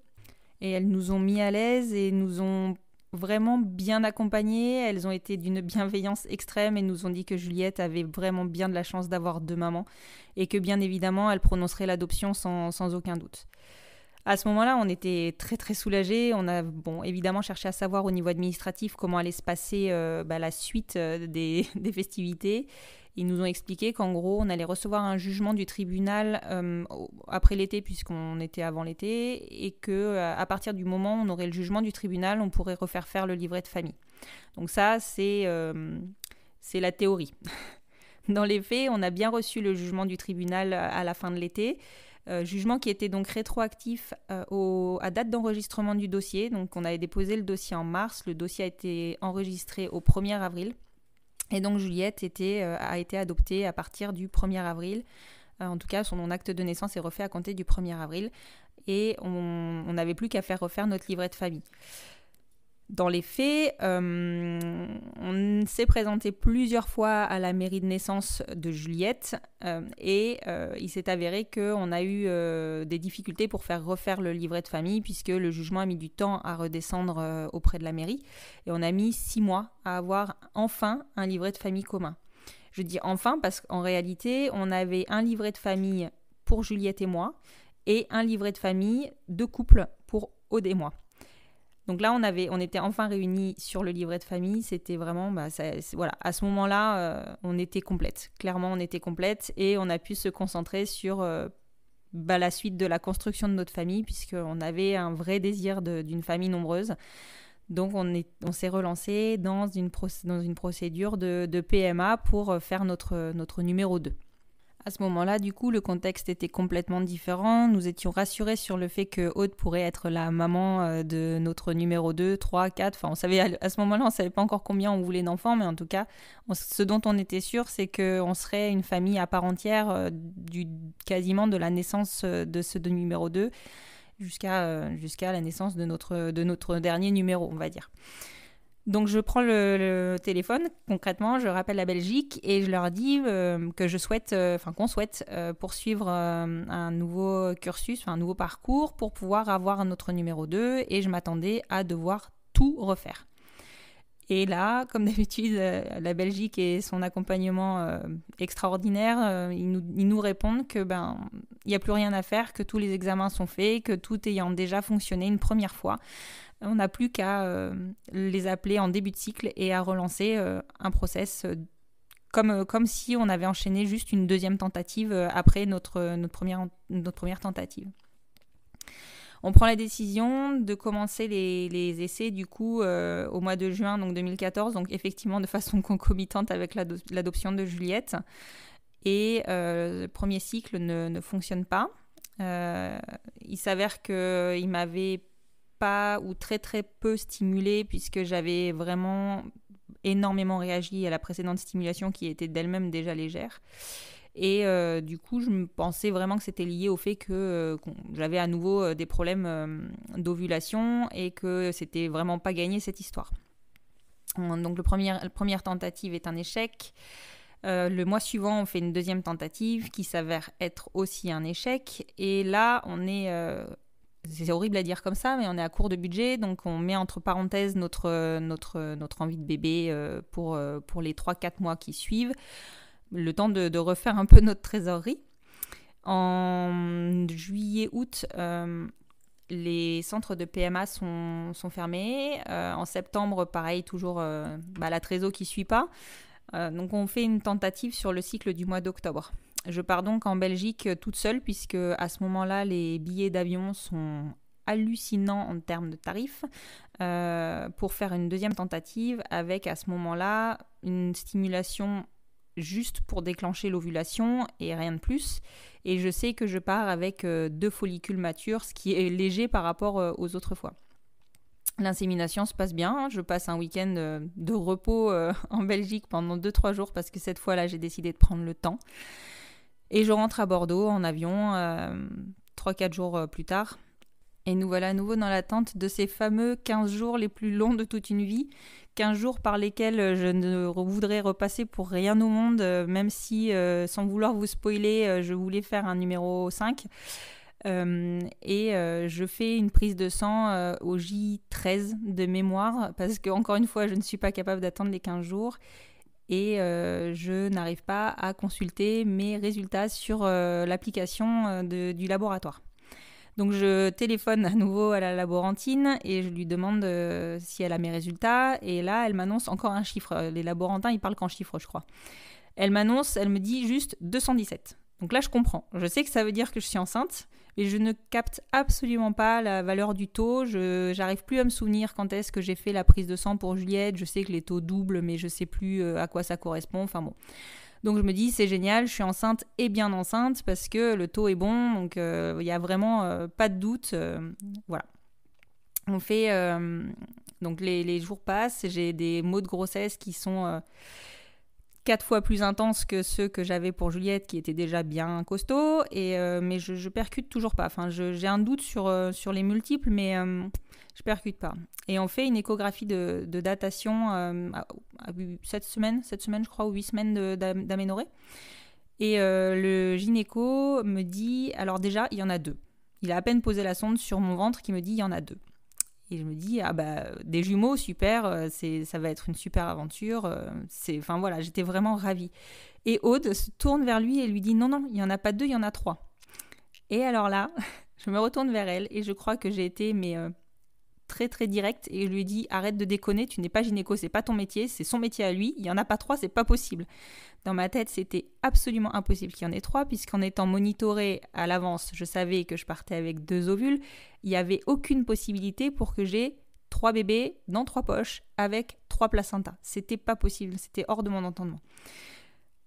Et elles nous ont mis à l'aise et nous ont vraiment bien accompagnées. Elles ont été d'une bienveillance extrême et nous ont dit que Juliette avait vraiment bien de la chance d'avoir deux mamans et que bien évidemment elle prononcerait l'adoption sans, aucun doute. À ce moment-là, on était très très soulagés. On a bon, évidemment cherché à savoir au niveau administratif comment allait se passer euh, bah, la suite euh, des, des, festivités. Ils nous ont expliqué qu'en gros, on allait recevoir un jugement du tribunal euh, après l'été, puisqu'on était avant l'été, et que à partir du moment où on aurait le jugement du tribunal, on pourrait refaire faire le livret de famille. Donc ça, c'est c'est la théorie. Dans les faits, on a bien reçu le jugement du tribunal à la fin de l'été. Euh, jugement qui était donc rétroactif euh, à date d'enregistrement du dossier. Donc on avait déposé le dossier en mars, le dossier a été enregistré au 1er avril. Et donc Juliette euh, a été adoptée à partir du 1er avril. en tout cas, son acte de naissance est refait à compter du 1er avril. Et on n'avait plus qu'à faire refaire notre livret de famille. Dans les faits, euh, on s'est présenté plusieurs fois à la mairie de naissance de Juliette euh, et euh, il s'est avéré qu'on a eu des difficultés pour faire refaire le livret de famille puisque le jugement a mis du temps à redescendre auprès de la mairie et on a mis six mois à avoir enfin un livret de famille commun. Je dis enfin parce qu'en réalité, on avait un livret de famille pour Juliette et moi et un livret de famille de couple pour Aude et moi. Donc là, on, avait, on était enfin réunis sur le livret de famille. C'était vraiment, bah, voilà, à ce moment-là, euh, on était complète. Clairement, on était complète et on a pu se concentrer sur euh, bah, la suite de la construction de notre famille, puisqu'on avait un vrai désir d'une famille nombreuse. Donc on s'est on relancé dans une, procédure de, PMA pour euh, faire notre, notre numéro 2. À ce moment-là, du coup, le contexte était complètement différent. Nous étions rassurés sur le fait que haute pourrait être la maman euh, de notre numéro 2, 3, 4. Enfin, on savait à ce moment-là, on savait pas encore combien on voulait d'enfants, mais en tout cas, ce dont on était sûr, c'est qu'on serait une famille à part entière euh, du, quasiment de la naissance euh, de ce de numéro 2 jusqu'à jusqu'à la naissance de notre, de notre dernier numéro, on va dire. Donc je prends le, téléphone, concrètement, je rappelle la Belgique et je leur dis euh, que je souhaite, euh, enfin qu'on souhaite euh, poursuivre un nouveau cursus, un nouveau parcours pour pouvoir avoir notre numéro 2 et je m'attendais à devoir tout refaire. Et là, comme d'habitude, euh, la Belgique et son accompagnement euh, extraordinaire, euh, ils nous, répondent que ben il n'y a plus rien à faire, que tous les examens sont faits, que tout ayant déjà fonctionné une première fois, on n'a plus qu'à les appeler en début de cycle et à relancer un process comme, comme si on avait enchaîné juste une deuxième tentative après notre, notre, première, notre première tentative. On prend la décision de commencer les, essais du coup euh, au mois de juin donc 2014, donc effectivement de façon concomitante avec l'adoption de Juliette. Et euh, le premier cycle ne, fonctionne pas. Euh, il s'avère qu'il m'avait pas ou très très peu stimulé puisque j'avais vraiment énormément réagi à la précédente stimulation qui était d'elle-même déjà légère. Et euh, du coup, je me pensais vraiment que c'était lié au fait que, euh, j'avais à nouveau euh, des problèmes d'ovulation et que c'était vraiment pas gagné cette histoire. Hum, donc la première tentative est un échec. le mois suivant, on fait une deuxième tentative qui s'avère être aussi un échec. Et là, on est... c'est horrible à dire comme ça, mais on est à court de budget, donc on met entre parenthèses notre, notre, notre envie de bébé pour, pour les 3-4 mois qui suivent le temps de, refaire un peu notre trésorerie. En juillet-août, euh, les centres de PMA sont, fermés. Euh, en septembre, pareil, toujours euh, bah, la trésorerie qui suit pas. donc on fait une tentative sur le cycle du mois d'octobre. Je pars donc en Belgique toute seule puisque à ce moment-là, les billets d'avion sont hallucinants en termes de tarifs pour faire une deuxième tentative avec à ce moment-là une stimulation juste pour déclencher l'ovulation et rien de plus. Et je sais que je pars avec euh, deux follicules matures, ce qui est léger par rapport euh, aux autres fois. L'insémination se passe bien, hein. je passe un week-end euh, de repos en Belgique pendant 2-3 jours parce que cette fois-là j'ai décidé de prendre le temps. Et je rentre à Bordeaux en avion trois 3-4 jours plus tard. Et nous voilà à nouveau dans l'attente de ces fameux 15 jours les plus longs de toute une vie 15 jours par lesquels euh, je ne voudrais repasser pour rien au monde, euh, même si, euh, sans vouloir vous spoiler, je voulais faire un numéro 5. et je fais une prise de sang au J13 de mémoire parce que, encore une fois, je ne suis pas capable d'attendre les 15 jours et je n'arrive pas à consulter mes résultats sur l'application du laboratoire. Donc je téléphone à nouveau à la laborantine et je lui demande euh, si elle a mes résultats. Et là, elle m'annonce encore un chiffre. Euh, les laborantins, ils parlent qu'en chiffres, je crois. Elle m'annonce, elle me dit juste 217. Donc là, je comprends. Je sais que ça veut dire que je suis enceinte, mais je ne capte absolument pas la valeur du taux. Je n'arrive plus à me souvenir quand est-ce que j'ai fait la prise de sang pour Juliette. Je sais que les taux doublent, mais je sais plus euh, à quoi ça correspond. Enfin bon. Donc je me dis, c'est génial, je suis enceinte et bien enceinte parce que le taux est bon, donc euh, il n'y a vraiment euh, pas de doute. Euh, voilà. On fait. donc les, les, jours passent, j'ai des maux de grossesse qui sont quatre fois plus intenses que ceux que j'avais pour Juliette, qui étaient déjà bien costaud, Et, euh, mais je, percute toujours pas. Enfin, j'ai un doute sur, euh, sur les multiples, mais euh, je percute pas. Et on fait une échographie de, datation à, cette semaine, cette semaine je crois, ou huit semaines d'aménorée, Et le gynéco me dit, alors déjà, il y en a deux. Il a à peine posé la sonde sur mon ventre qui me dit, il y en a deux. Et je me dis, ah bah, des jumeaux, super, euh, c'est, ça va être une super aventure. Euh, c'est, enfin voilà, j'étais vraiment ravie. Et Aude se tourne vers lui et lui dit, non, non, il n'y en a pas deux, il y en a trois. Et alors là, je me retourne vers elle et je crois que j'ai été, mais euh, très très direct et je lui ai dit arrête de déconner, tu n'es pas gynéco, c'est pas ton métier, c'est son métier à lui, il y en a pas trois, c'est pas possible. Dans ma tête, c'était absolument impossible qu'il y en ait trois puisqu'en étant monitoré à l'avance, je savais que je partais avec deux ovules, il n'y avait aucune possibilité pour que j'aie trois bébés dans trois poches avec trois placentas. C'était pas possible, c'était hors de mon entendement.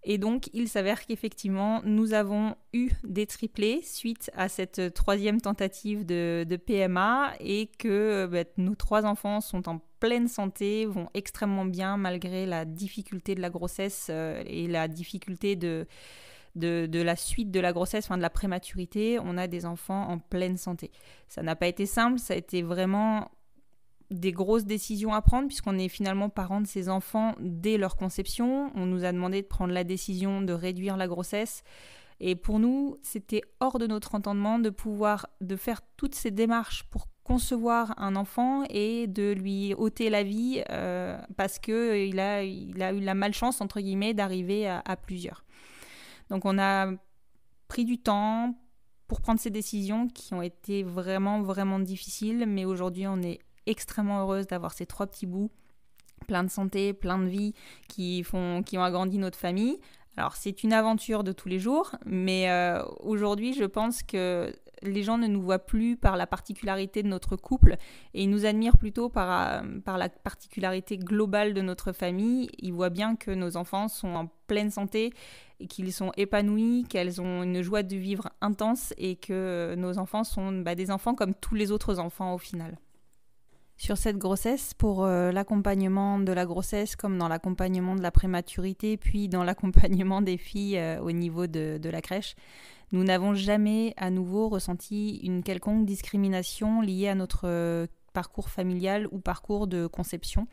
Et donc, il s'avère qu'effectivement, nous avons eu des triplés suite à cette troisième tentative de, PMA et que bah, nos trois enfants sont en pleine santé, vont extrêmement bien malgré la difficulté de la grossesse euh, et la difficulté de, la suite de la grossesse, enfin de la prématurité, on a des enfants en pleine santé. Ça n'a pas été simple, ça a été vraiment des grosses décisions à prendre puisqu'on est finalement parents de ces enfants dès leur conception. On nous a demandé de prendre la décision de réduire la grossesse. Et pour nous, c'était hors de notre entendement de pouvoir de faire toutes ces démarches pour concevoir un enfant et de lui ôter la vie euh, parce que il a, il a eu la malchance entre guillemets d'arriver à plusieurs. Donc on a pris du temps pour prendre ces décisions qui ont été vraiment vraiment difficiles, mais aujourd'hui on est extrêmement heureuse d'avoir ces trois petits bouts, plein de santé, plein de vie, qui, font, qui ont agrandi notre famille. Alors c'est une aventure de tous les jours, mais euh, aujourd'hui je pense que les gens ne nous voient plus par la particularité de notre couple et ils nous admirent plutôt par, euh, la particularité globale de notre famille. Ils voient bien que nos enfants sont en pleine santé qu'ils sont épanouis, qu'elles ont une joie de vivre intense et que nos enfants sont bah, des enfants comme tous les autres enfants au final sur cette grossesse pour euh, l'accompagnement de la grossesse comme dans l'accompagnement de la prématurité, puis dans l'accompagnement des filles euh, au niveau de, la crèche. Nous n'avons jamais à nouveau ressenti une quelconque discrimination liée à notre euh, parcours familial ou parcours de conception.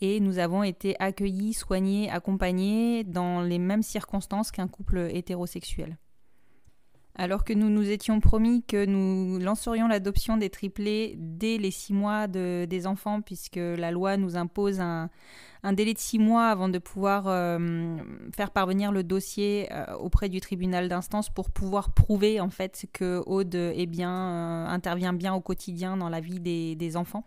Et nous avons été accueillis, soignés, accompagnés dans les mêmes circonstances qu'un couple hétérosexuel. Alors que nous nous étions promis que nous lancerions l'adoption des triplés dès les six mois des enfants, puisque la loi nous impose un, délai de six mois avant de pouvoir euh, faire parvenir le dossier euh, auprès du tribunal d'instance pour pouvoir prouver en fait que Aude bien, euh, intervient bien au quotidien dans la vie des enfants.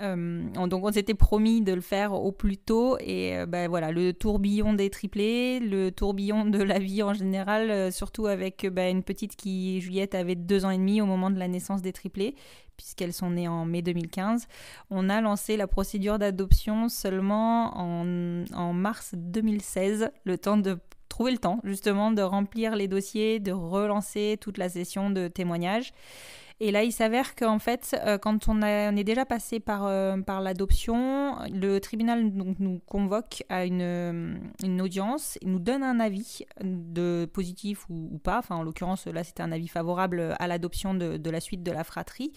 Euh, donc on s'était promis de le faire au plus tôt et ben voilà le tourbillon des triplés, le tourbillon de la vie en général, euh, surtout avec bah, une petite qui Juliette avait deux ans et demi au moment de la naissance des triplés puisqu'elles sont nées en mai 2015. On a lancé la procédure d'adoption seulement en, en mars 2016, le temps de trouver le temps justement de remplir les dossiers, de relancer toute la session de témoignages. Et là, il s'avère qu'en fait, euh, quand on, est déjà passé par, euh, par l'adoption, le tribunal nous convoque à une, euh, audience, il nous donne un avis de positif ou, pas. Enfin, en l'occurrence, là, c'était un avis favorable à l'adoption de, la suite de la fratrie.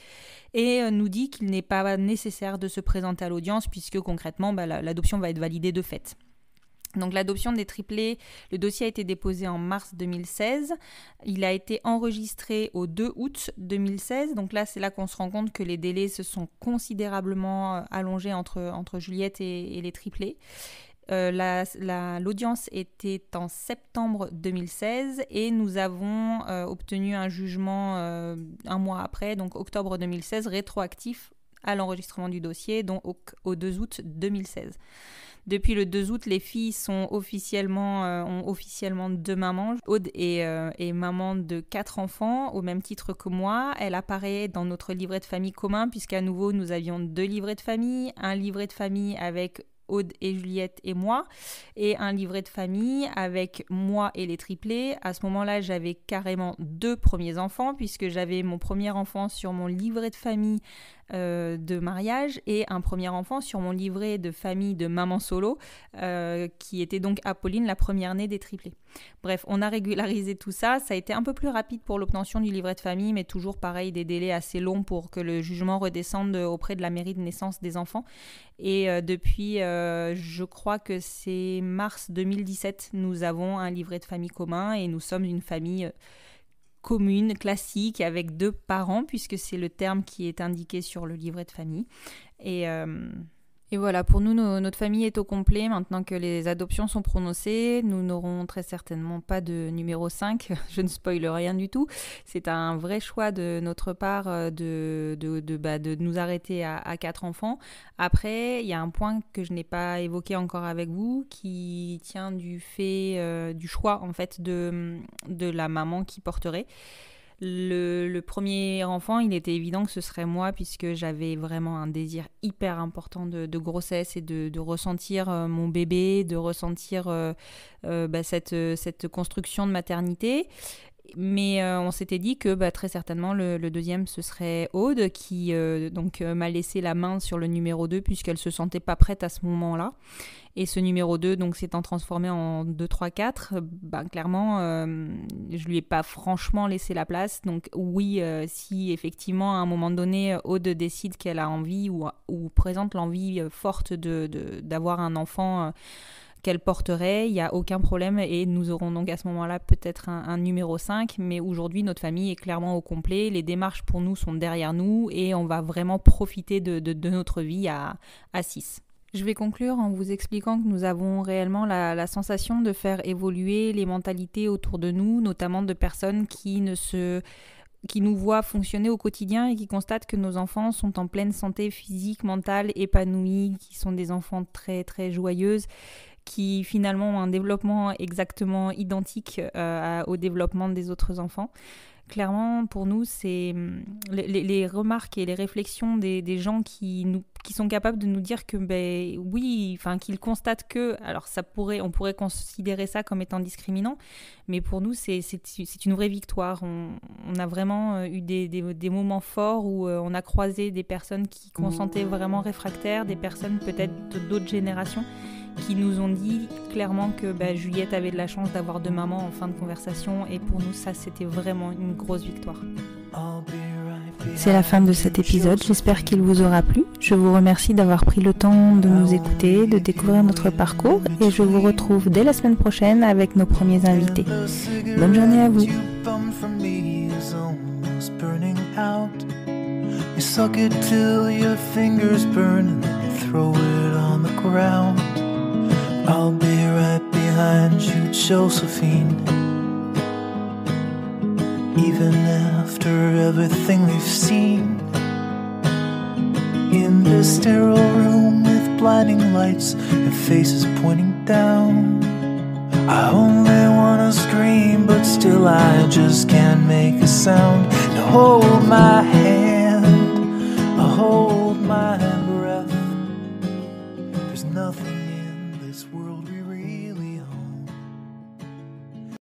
Et nous dit qu'il n'est pas nécessaire de se présenter à l'audience puisque concrètement, bah, l'adoption va être validée de fait. Donc l'adoption des triplés, le dossier a été déposé en mars 2016. Il a été enregistré au 2 août 2016. Donc là, c'est là qu'on se rend compte que les délais se sont considérablement euh, allongés entre, entre Juliette et, les triplés. Euh, l'audience était en septembre 2016 et nous avons euh, obtenu un jugement un mois après, donc octobre 2016, rétroactif à l'enregistrement du dossier, donc au 2 août 2016. Depuis le 2 août, les filles sont officiellement, euh, ont officiellement deux mamans. Aude est, est, euh, maman de quatre enfants, au même titre que moi. Elle apparaît dans notre livret de famille commun, puisqu'à nouveau, nous avions deux livrets de famille. Un livret de famille avec Aude et Juliette et moi, et un livret de famille avec moi et les triplés. À ce moment-là, j'avais carrément deux premiers enfants, puisque j'avais mon premier enfant sur mon livret de famille euh, de mariage et un premier enfant sur mon livret de famille de maman solo, euh, qui était donc Apolline, la première née des triplés. Bref, on a régularisé tout ça. Ça a été un peu plus rapide pour l'obtention du livret de famille, mais toujours pareil, des délais assez longs pour que le jugement redescende auprès de la mairie de naissance des enfants. Et euh, depuis, je crois que c'est mars 2017, nous avons un livret de famille commun et nous sommes une famille commune, classique, avec deux parents, puisque c'est le terme qui est indiqué sur le livret de famille. Et euh, et voilà, pour nous, notre famille est au complet. Maintenant que les adoptions sont prononcées, nous n'aurons très certainement pas de numéro 5. Je ne spoile rien du tout. C'est un vrai choix de notre part euh, de, de, de, bah, de nous arrêter à, à, quatre enfants. Après, il y a un point que je n'ai pas évoqué encore avec vous qui tient du fait, euh, du choix en fait de, de la maman qui porterait. Le, premier enfant, il était évident que ce serait moi, puisque j'avais vraiment un désir hyper important de, grossesse et de, ressentir euh, mon bébé, de ressentir euh, euh, bah, cette, cette, construction de maternité. Mais euh, on s'était dit que bah, très certainement le, deuxième ce serait Aude qui euh, donc euh, m'a laissé la main sur le numéro 2 puisqu'elle se sentait pas prête à ce moment-là. Et ce numéro 2 donc s'étant transformé en 2 3 4, bah, clairement je lui ai pas franchement laissé la place. Donc oui, si effectivement à un moment donné Aude décide qu'elle a envie ou, ou présente l'envie forte de d'avoir un enfant qu'elle porterait, il n'y a aucun problème et nous aurons donc à ce moment-là peut-être un, numéro 5, mais aujourd'hui notre famille est clairement au complet, les démarches pour nous sont derrière nous et on va vraiment profiter de, notre vie à, à 6. Je vais conclure en vous expliquant que nous avons réellement la, sensation de faire évoluer les mentalités autour de nous, notamment de personnes qui ne se qui nous voient fonctionner au quotidien et qui constatent que nos enfants sont en pleine santé physique, mentale, épanouis, qui sont des enfants très très joyeuses qui finalement ont un développement exactement identique euh, au développement des autres enfants. Clairement, pour nous, c'est hum, les, remarques et les réflexions des, gens qui, nous, qui sont capables de nous dire que, ben oui, enfin, qu'ils constatent que, alors ça pourrait, on pourrait considérer ça comme étant discriminant, mais pour nous, c'est une vraie victoire. On, a vraiment euh, eu des, des, moments forts où euh, on a croisé des personnes qui consentaient mmh. vraiment réfractaires, des personnes peut-être d'autres générations qui nous ont dit clairement que bah, Juliette avait de la chance d'avoir deux mamans en fin de conversation et pour nous ça c'était vraiment une grosse victoire. C'est la fin de cet épisode, j'espère qu'il vous aura plu. Je vous remercie d'avoir pris le temps de nous écouter, de découvrir notre parcours et je vous retrouve dès la semaine prochaine avec nos premiers invités. Bonne journée à vous. I'll be right behind you, Josephine. Even after everything we've seen. In this sterile room with blinding lights and faces pointing down. I only wanna scream, but still I just can't make a sound. Now hold my hand, hold my hand.